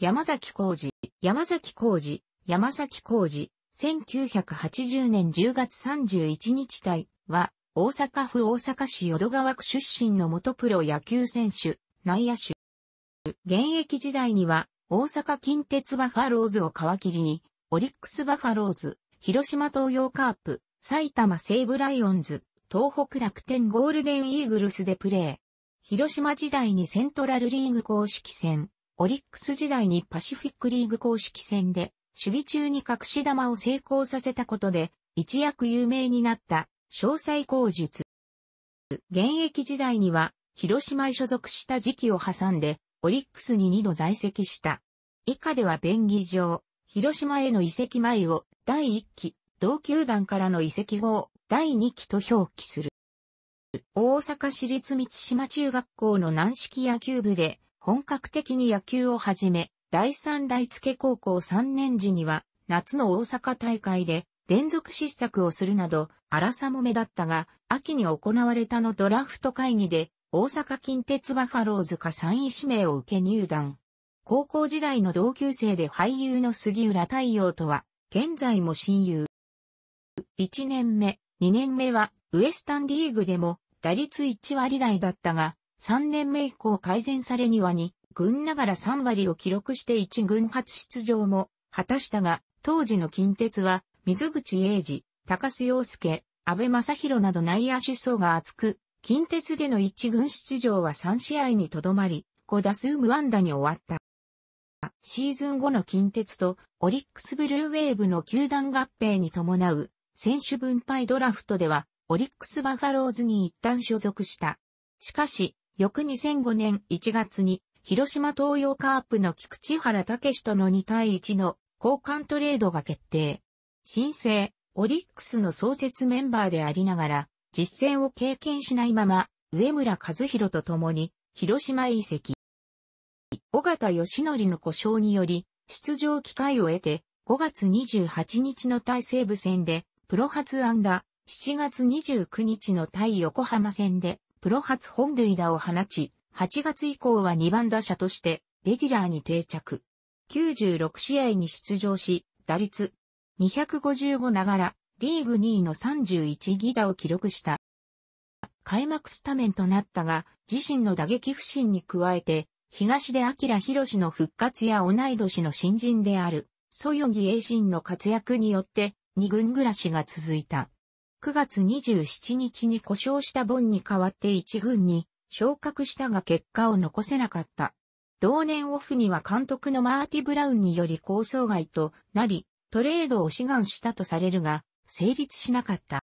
山崎浩二、山崎浩二、山崎浩二、1980年10月31日体は、大阪府大阪市淀川区出身の元プロ野球選手、内野手。現役時代には、大阪近鉄バファローズを皮切りに、オリックスバファローズ、広島東洋カープ、埼玉西武ライオンズ、東北楽天ゴールデンイーグルスでプレー。広島時代にセントラルリーグ公式戦、オリックス時代にパシフィックリーグ公式戦で、守備中に隠し玉を成功させたことで、一躍有名になった、詳細口述。現役時代には、広島へ所属した時期を挟んで、オリックスに2度在籍した。以下では便宜上、広島への移籍前を第1期、同球団からの移籍後を第2期と表記する。大阪市立三島中学校の軟式野球部で本格的に野球を始め、第三大付高校3年時には、夏の大阪大会で連続失策をするなど、荒さも目だったが、秋に行われたのドラフト会議で、大阪近鉄バファローズか3位指名を受け入団。高校時代の同級生で俳優の杉浦太陽とは、現在も親友。1年目、2年目は、ウエスタンリーグでも、打率1割台だったが、3年目以降改善されには軍ながら3割を記録して1軍初出場も果たしたが、当時の近鉄は、水口英二、高須洋介、安倍正宏など内野手層が厚く、近鉄での1軍出場は3試合にとどまり、5打数無安打に終わった。シーズン後の近鉄とオリックスブルーウェーブの球団合併に伴う選手分配ドラフトではオリックスバファローズに一旦所属した。しかし、翌2005年1月に、広島東洋カープの菊池原武との2対1の交換トレードが決定。新生、オリックスの創設メンバーでありながら、実戦を経験しないまま、上村和弘と共に、広島へ移籍。尾形義則の故障により、出場機会を得て、5月28日の対西部戦で、プロ初安打、7月29日の対横浜戦で、プロ初本塁打を放ち、8月以降は2番打者として、レギュラーに定着。96試合に出場し、打率255ながら、リーグ2位の31ギ打を記録した。開幕スタメンとなったが、自身の打撃不振に加えて、東出明宏の復活や同い年の新人である、ソヨギ栄心の活躍によって、二軍暮らしが続いた。9月27日に故障したボンに代わって1軍に昇格したが結果を残せなかった。同年オフには監督のマーティ・ブラウンにより構想外となり、トレードを志願したとされるが、成立しなかった。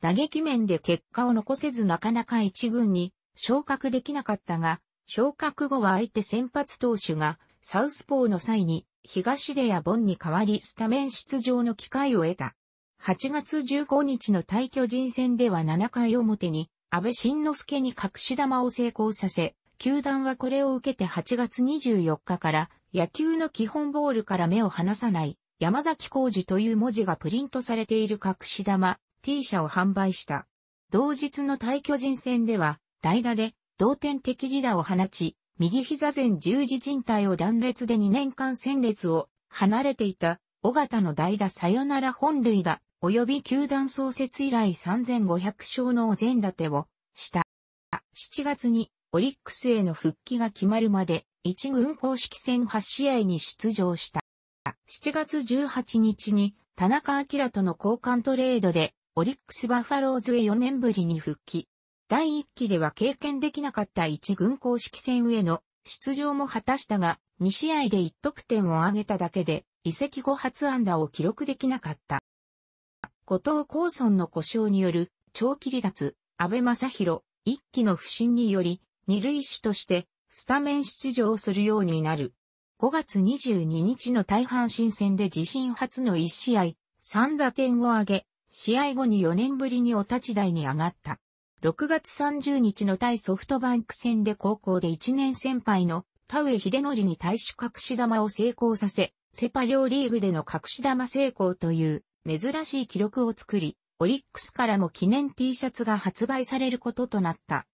打撃面で結果を残せずなかなか一軍に昇格できなかったが、昇格後は相手先発投手がサウスポーの際に東出やボンに代わりスタメン出場の機会を得た。8月15日の対巨人戦では7回表に安倍晋之助に隠し玉を成功させ、球団はこれを受けて8月24日から野球の基本ボールから目を離さない山崎浩二という文字がプリントされている隠し玉 T 社を販売した。同日の対巨人戦では代打で同点的自打を放ち、右膝前十字靭帯を断裂で2年間戦列を離れていた、尾形の代打さよなら本塁打及び球団創設以来3500勝のお膳立てをした。7月にオリックスへの復帰が決まるまで1軍公式戦8試合に出場した。7月18日に田中明との交換トレードでオリックスバファローズへ4年ぶりに復帰。第1期では経験できなかった1軍公式戦への出場も果たしたが、2試合で1得点を挙げただけで、移籍後初安打を記録できなかった。後藤光村の故障による長期離脱、安倍正宏、一期の不振により、二塁手としてスタメン出場するようになる。5月22日の大阪新戦で自身初の1試合、3打点を挙げ、試合後に4年ぶりにお立ち台に上がった。6月30日の対ソフトバンク戦で高校で1年先輩の田上秀則に対し隠し玉を成功させ、セパ両リーグでの隠し玉成功という珍しい記録を作り、オリックスからも記念 T シャツが発売されることとなった。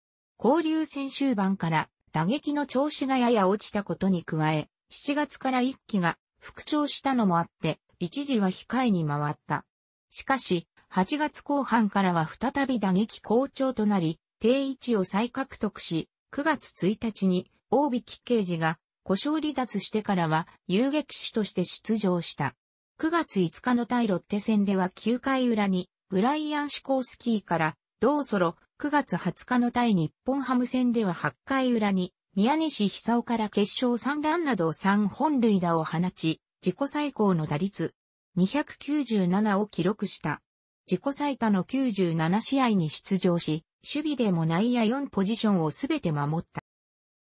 交流戦終盤から打撃の調子がやや落ちたことに加え、7月から一期が復調したのもあって、一時は控えに回った。しかし、8月後半からは再び打撃好調となり、定位置を再獲得し、9月1日に大引刑事が故障離脱してからは遊撃手として出場した。9月5日の対ロッテ戦では9回裏に、ブライアン・シュコースキーから、同ソロ、9月20日の対日本ハム戦では8回裏に、宮西久夫から決勝3段など3本塁打を放ち、自己最高の打率、297を記録した。自己最多の97試合に出場し、守備でも内野4ポジションをすべて守っ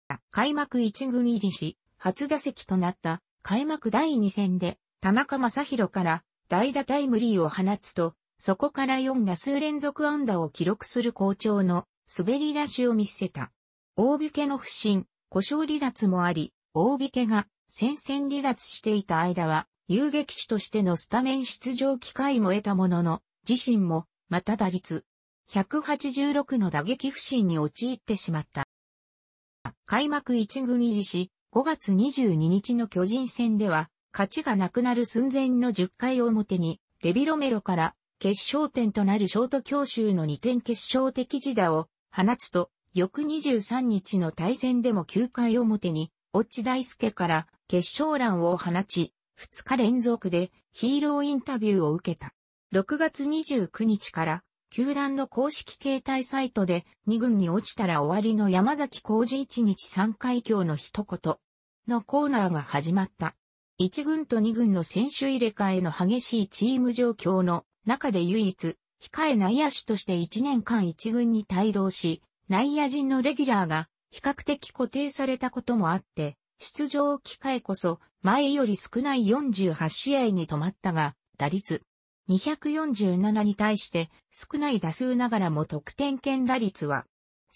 た。開幕1軍入りし、初打席となった開幕第2戦で田中正宏から代打タイムリーを放つと、そこから4打数連続安打を記録する好調の滑り出しを見せた。大引けの不振、故障離脱もあり、大引けが戦線離脱していた間は、遊撃手としてのスタメン出場機会も得たものの、自身も、また打率、186の打撃不振に陥ってしまった。開幕1軍入りし、5月22日の巨人戦では、勝ちがなくなる寸前の10回表に、レビロメロから決勝点となるショート強襲の2点決勝的自打を放つと、翌23日の対戦でも9回表に、オッチ大輔から決勝欄を放ち、2日連続でヒーローインタビューを受けた。6月29日から、球団の公式携帯サイトで2軍に落ちたら終わりの山崎浩二1日3回強の一言のコーナーが始まった。1軍と2軍の選手入れ替えの激しいチーム状況の中で唯一、控え内野手として1年間1軍に帯同し、内野陣のレギュラーが比較的固定されたこともあって、出場機会こそ前より少ない48試合に止まったが、打率247に対して少ない打数ながらも得点圏打率は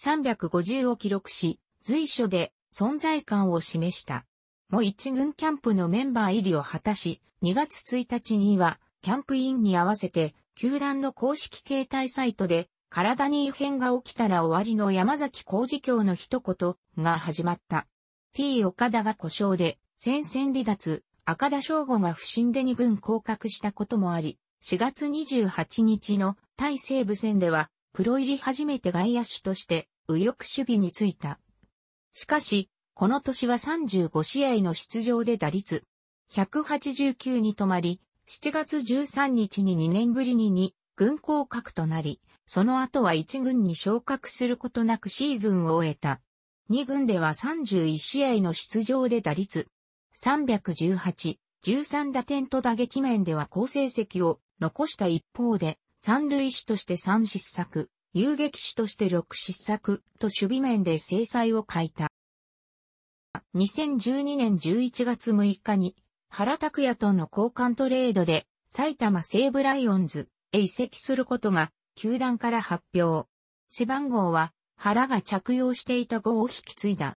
350を記録し、随所で存在感を示した。も一軍キャンプのメンバー入りを果たし、2月1日には、キャンプインに合わせて、球団の公式携帯サイトで、体に異変が起きたら終わりの山崎工事教の一言が始まった。T 岡田が故障で、戦線離脱、赤田翔吾が不審で2軍降格したこともあり、4月28日の対西部戦では、プロ入り初めて外野手として右翼守備についた。しかし、この年は35試合の出場で打率189に止まり、7月13日に2年ぶりに2軍降格となり、その後は1軍に昇格することなくシーズンを終えた。2軍では31試合の出場で打率318、13打点と打撃面では好成績を残した一方で、三塁手として3失策、遊撃手として6失策と守備面で制裁を欠いた。2012年11月6日に原拓也との交換トレードで埼玉西武ライオンズへ移籍することが球団から発表。背番号は原が着用していた5を引き継いだ。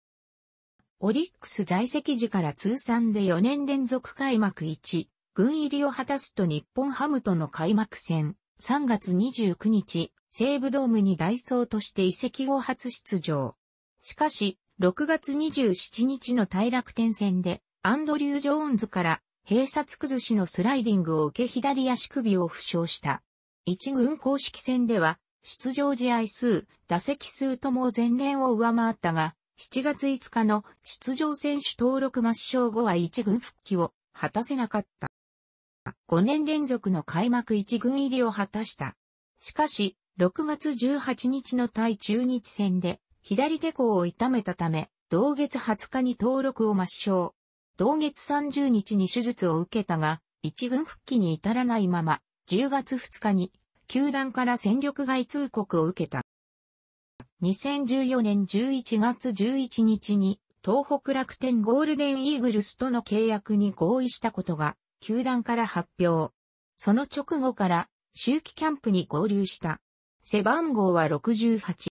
オリックス在籍時から通算で4年連続開幕1、軍入りを果たすと日本ハムとの開幕戦、3月29日、西武ドームに代走として移籍後初出場。しかし、6月27日の大楽天戦で、アンドリュー・ジョーンズから、閉殺崩しのスライディングを受け左足首を負傷した。一軍公式戦では、出場試合数、打席数とも前年を上回ったが、7月5日の出場選手登録抹消後は一軍復帰を果たせなかった。5年連続の開幕一軍入りを果たした。しかし、6月18日の対中日戦で、左手甲を痛めたため、同月20日に登録を抹消。同月30日に手術を受けたが、一軍復帰に至らないまま、10月2日に、球団から戦力外通告を受けた。2014年11月11日に、東北楽天ゴールデンイーグルスとの契約に合意したことが、球団から発表。その直後から、周期キャンプに合流した。背番号は68。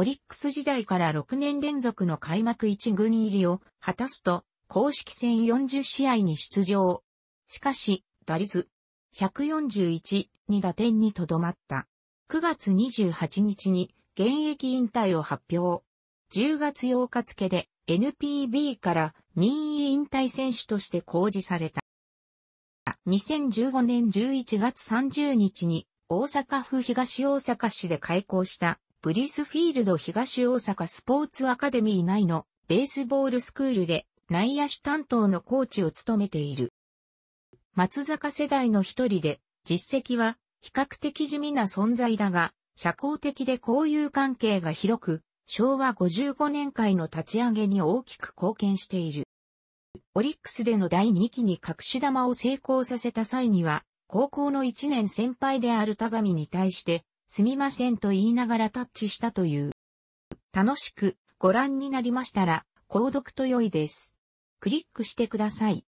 オリックス時代から6年連続の開幕1軍入りを果たすと、公式戦40試合に出場。しかし、打率141、に打点にとどまった。9月28日に現役引退を発表。10月8日付で NPB から任意引退選手として公示された。2015年11月30日に大阪府東大阪市で開校したブリスフィールド東大阪スポーツアカデミー内のベースボールスクールで内野手担当のコーチを務めている。松坂世代の一人で、実績は比較的地味な存在だが、社交的で交友関係が広く、昭和55年会の立ち上げに大きく貢献している。オリックスでの第2期に隠し玉を成功させた際には、高校の1年先輩である田上に対して、すみませんと言いながらタッチしたという。楽しくご覧になりましたら、購読と良いです。クリックしてください。